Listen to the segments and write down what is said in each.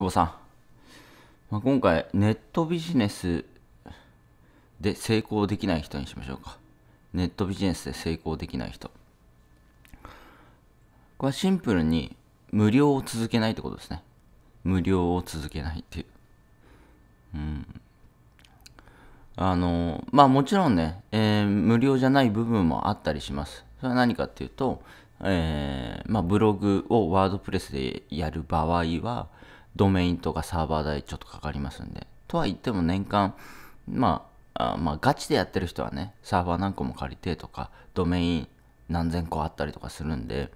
久保さん、まあ、今回ネットビジネスで成功できない人にしましょうかネットビジネスで成功できない人これはシンプルに無料を続けないってことですね無料を続けないっていううんあのまあもちろんね、えー、無料じゃない部分もあったりしますそれは何かっていうと、えー、まあ、ブログをワードプレスでやる場合はドメインとかサーバー代ちょっとかかりますんで。とは言っても年間、まあ、あまあ、ガチでやってる人はね、サーバー何個も借りてとか、ドメイン何千個あったりとかするんで、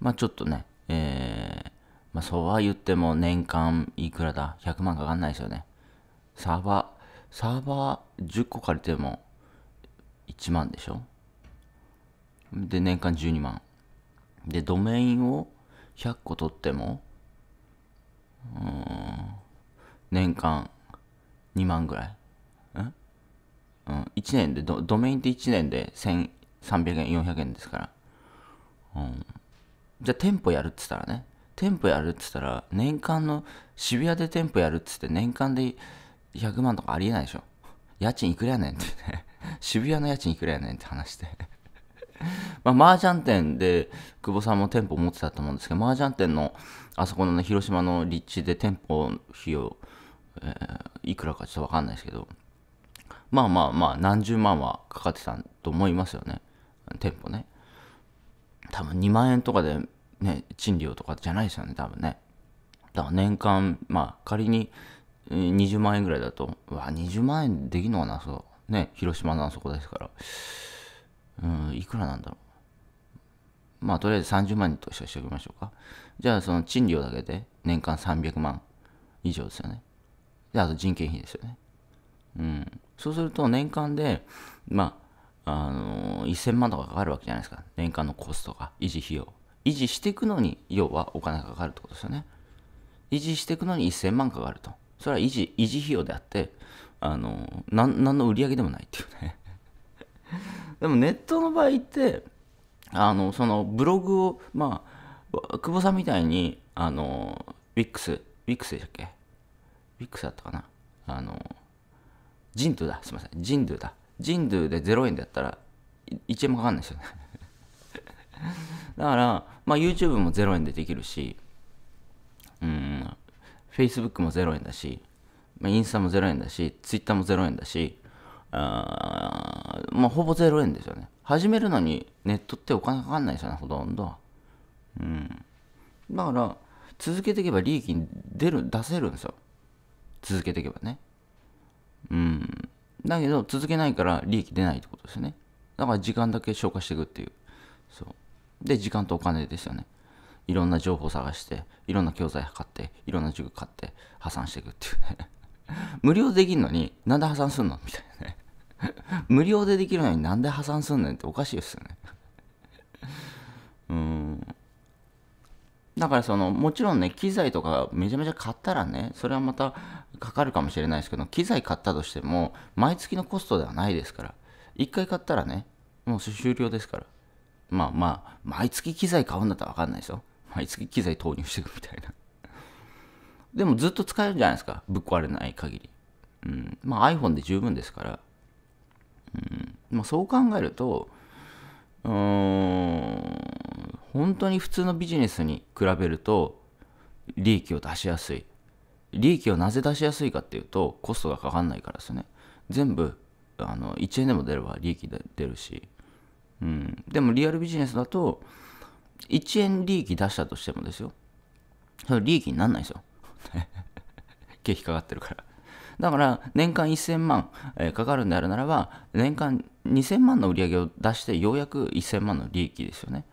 まあちょっとね、えー、まあそうは言っても年間いくらだ ?100 万かかんないですよね。サーバー、サーバー10個借りても1万でしょで、年間12万。で、ドメインを100個取っても年間2万ぐらい。うんうん、1年でド、ドメインって1年で1300円、400円ですから。うん。じゃあ店舗やるっつったらね、店舗やるっつったら、年間の、渋谷で店舗やるっつって年間で100万とかありえないでしょ。家賃いくらやねんってね。渋谷の家賃いくらやねんって話してまあ、麻雀店で、久保さんも店舗を持ってたと思うんですけど、麻雀店の、あそこのね、広島の立地で店舗費用、えー、いくらかちょっとわかんないですけど、まあまあまあ、何十万はかかってたと思いますよね。店舗ね。多分2万円とかで、ね、賃料とかじゃないですよね、多分ね。だから年間、まあ、仮に20万円ぐらいだと、うわ、20万円できんのかな、そう。ね、広島のあそこですから。うん、いくらなんだろう。まあ、とりあえず30万人としてしておきましょうか。じゃあ、その賃料だけで年間300万以上ですよね。で、あと人件費ですよね。うん。そうすると、年間で、まあ、あのー、1000万とかかかるわけじゃないですか。年間のコストが、維持費用。維持していくのに、要はお金がかかるってことですよね。維持していくのに1000万かかると。それは維持、維持費用であって、あのー、なんの売り上げでもないっていうねでもネットの場合ってあのそのブログをまあ久保さんみたいにあの WIX WIX でしたっけ ?WIX だったかなあのジンドゥだすいませんジンドゥだジンドゥで0円だったら1円もかかんないですよね だから、まあ、YouTube も0円でできるし、うん、Facebook も0円だし、まあ、インスタも0円だし、Twitter も0円だし、あまあ、ほぼ0円ですよね。始めるのにネットってお金かかんないですよね、ほとんど。うん。だから、続けていけば利益に出る、出せるんですよ。続けていけばね。うん。だけど、続けないから利益出ないってことですね。だから時間だけ消化していくっていう。そう。で、時間とお金ですよね。いろんな情報探して、いろんな教材買って、いろんな塾買って、破産していくっていうね。無料できるのに、なんで破産すんのみたいなね。無料でできるのになんで破産すんねんっておかしいですよねうんだからそのもちろんね機材とかめちゃめちゃ買ったらねそれはまたかかるかもしれないですけど機材買ったとしても毎月のコストではないですから1回買ったらねもう終了ですからまあまあ毎月機材買うんだったら分かんないですよ毎月機材投入していくみたいなでもずっと使えるじゃないですかぶっ壊れない限りうんまあ iPhone で十分ですからまあ、そう考えるとうん本当に普通のビジネスに比べると利益を出しやすい利益をなぜ出しやすいかっていうとコストがかかんないからですね全部あの1円でも出れば利益出るし、うん、でもリアルビジネスだと1円利益出したとしてもですよ利益になんないですよ 経費かかってるからだから年間1000万、えかかるんであるならば、年間2000万の売り上げを出して、ようやく1000万の利益ですよね。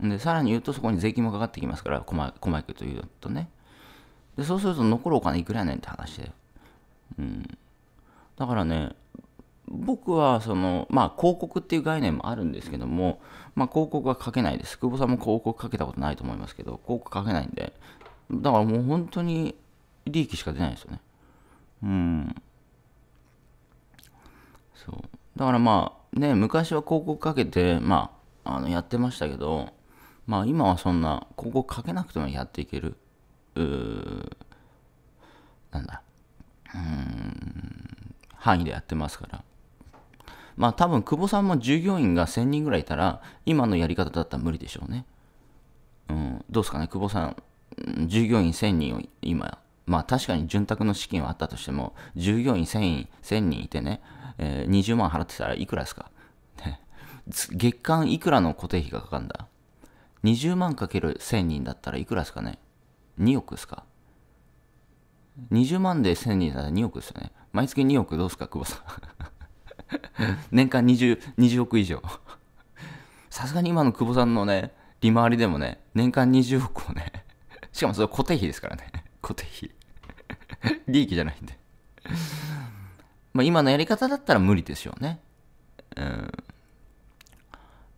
で、さらに言うとそこに税金もかかってきますから、細かくというとね。で、そうすると残るお金いくらやねんって話で。うん。だからね、僕はその、まあ、広告っていう概念もあるんですけども、まあ、広告はかけないです。久保さんも広告かけたことないと思いますけど、広告かけないんで、だからもう本当に利益しか出ないですよね。うん。そう。だからまあ、ね、昔は広告かけて、まあ、あのやってましたけど、まあ今はそんな広告かけなくてもやっていける。うなんだ。うん、範囲でやってますから。まあ多分、久保さんも従業員が1000人ぐらいいたら、今のやり方だったら無理でしょうね。うん、どうですかね、久保さん、従業員1000人を今まあ確かに潤沢の資金はあったとしても、従業員1000人 ,1000 人いてね、えー、20万払ってたらいくらですか 月間いくらの固定費がかかるんだ ?20 万かける1000人だったらいくらですかね ?2 億ですか ?20 万で1000人だったら2億ですよね。毎月2億どうですか、久保さん 年間 20, 20億以上。さすがに今の久保さんのね、利回りでもね、年間20億をね、しかもそれ固定費ですからね、固定費。利益じゃないんでまあ今のやり方だったら無理でしょうね。うん。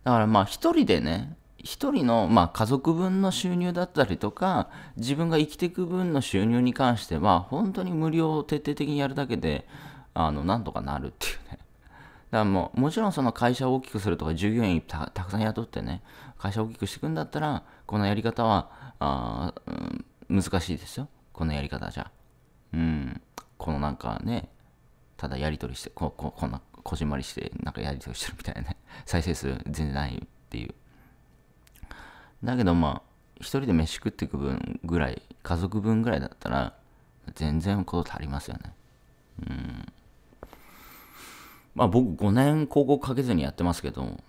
だからまあ一人でね、一人のまあ家族分の収入だったりとか、自分が生きていく分の収入に関しては、本当に無料を徹底的にやるだけで、あの、なんとかなるっていうね。だからもう、もちろんその会社を大きくするとか、従業員たくさん雇ってね、会社を大きくしていくんだったら、このやり方は、あ難しいですよ。このやり方じゃ。うん、このなんかね、ただやり取りして、こここんな、こじんまりして、なんかやり取りしてるみたいなね、再生数全然ないっていう。だけどまあ、一人で飯食っていく分ぐらい、家族分ぐらいだったら、全然こと足りますよね。うん。まあ僕5年広告かけずにやってますけど、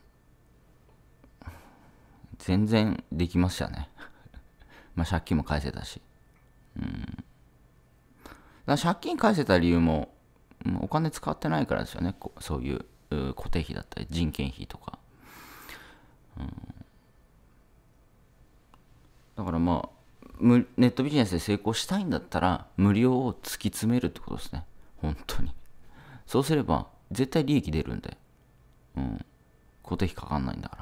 全然できましたね。まあ借金も返せたし。うん。借金返せた理由も、お金使ってないからですよね。そういう固定費だったり、人件費とか。うん、だからまあ、ネットビジネスで成功したいんだったら、無料を突き詰めるってことですね。本当に。そうすれば、絶対利益出るんで。うん。固定費かかんないんだか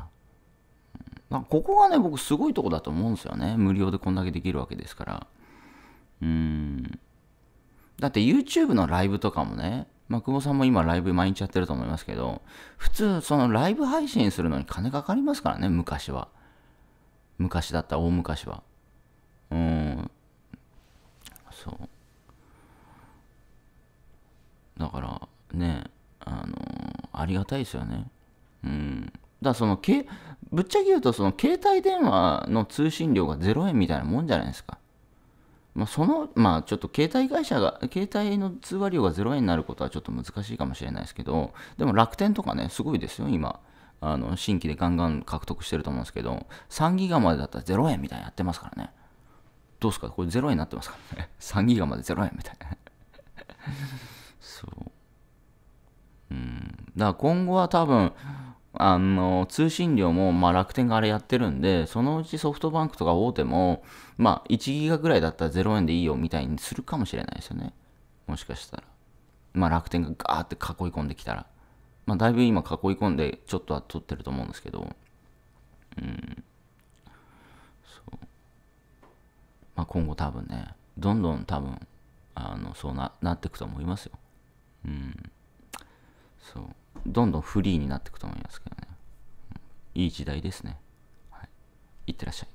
ら。ここがね、僕すごいとこだと思うんですよね。無料でこんだけできるわけですから。うーん。だって YouTube のライブとかもね、まあ、久保さんも今ライブ毎日やってると思いますけど、普通そのライブ配信するのに金かかりますからね、昔は。昔だった、大昔は。うん。そう。だから、ね、あのー、ありがたいですよね。うん。だから、そのけ、ぶっちゃけ言うと、その携帯電話の通信料が0円みたいなもんじゃないですか。まあ、その、まあ、ちょっと携帯会社が、携帯の通話料が0円になることはちょっと難しいかもしれないですけど、でも楽天とかね、すごいですよ、今。あの新規でガンガン獲得してると思うんですけど、3ギガまでだったら0円みたいなやってますからね。どうすかこれ0円になってますからね。3 ギガまで0円みたいな。そう。うん。だから今後は多分、あの通信料もまあ楽天があれやってるんで、そのうちソフトバンクとか大手も、まあ、1ギガぐらいだったら0円でいいよみたいにするかもしれないですよね。もしかしたら。まあ、楽天がガーって囲い込んできたら。まあ、だいぶ今囲い込んでちょっとは取ってると思うんですけど。うん。そう。まあ、今後多分ね、どんどん多分、あの、そうな、なっていくと思いますよ。うん。そう。どんどんフリーになっていくと思いますけどね。いい時代ですね。はい、いってらっしゃい。